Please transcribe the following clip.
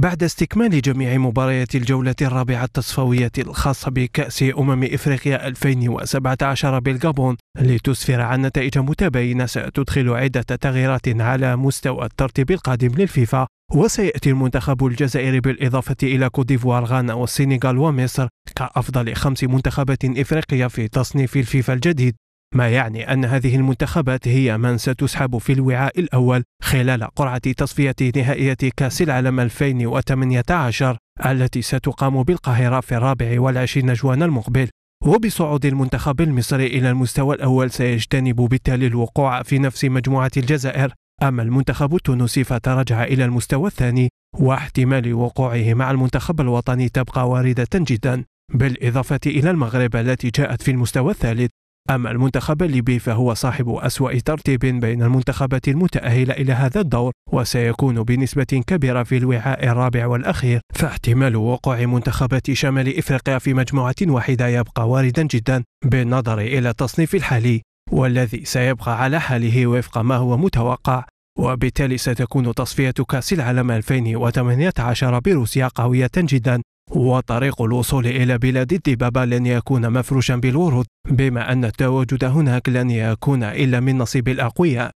بعد استكمال جميع مباريات الجولة الرابعة التصفوية الخاصة بكأس أمم إفريقيا 2017 بالغابون لتسفر عن نتائج متباينة ستدخل عدة تغييرات على مستوى الترتيب القادم للفيفا وسيأتي المنتخب الجزائري بالإضافة إلى كوديفوار غانا والسنغال ومصر كأفضل خمس منتخبات إفريقية في تصنيف الفيفا الجديد ما يعني أن هذه المنتخبات هي من ستسحب في الوعاء الأول خلال قرعة تصفية نهائية كأس العالم 2018 التي ستقام بالقاهرة في الرابع والعشرين جوان المقبل وبصعود المنتخب المصري إلى المستوى الأول سيجتنب بالتالي الوقوع في نفس مجموعة الجزائر أما المنتخب التونسي فترجع إلى المستوى الثاني واحتمال وقوعه مع المنتخب الوطني تبقى واردة جدا بالإضافة إلى المغرب التي جاءت في المستوى الثالث أما المنتخب الليبي فهو صاحب أسوأ ترتيب بين المنتخبات المتأهلة إلى هذا الدور وسيكون بنسبة كبيرة في الوعاء الرابع والأخير فاحتمال وقوع منتخبات شمال إفريقيا في مجموعة واحدة يبقى واردا جدا بالنظر إلى التصنيف الحالي والذي سيبقى على حاله وفق ما هو متوقع وبالتالي ستكون تصفية كأس العالم 2018 بروسيا قوية جدا وطريق الوصول إلى بلاد الدبابة لن يكون مفروشا بالورود بما أن التواجد هناك لن يكون إلا من نصيب الأقوياء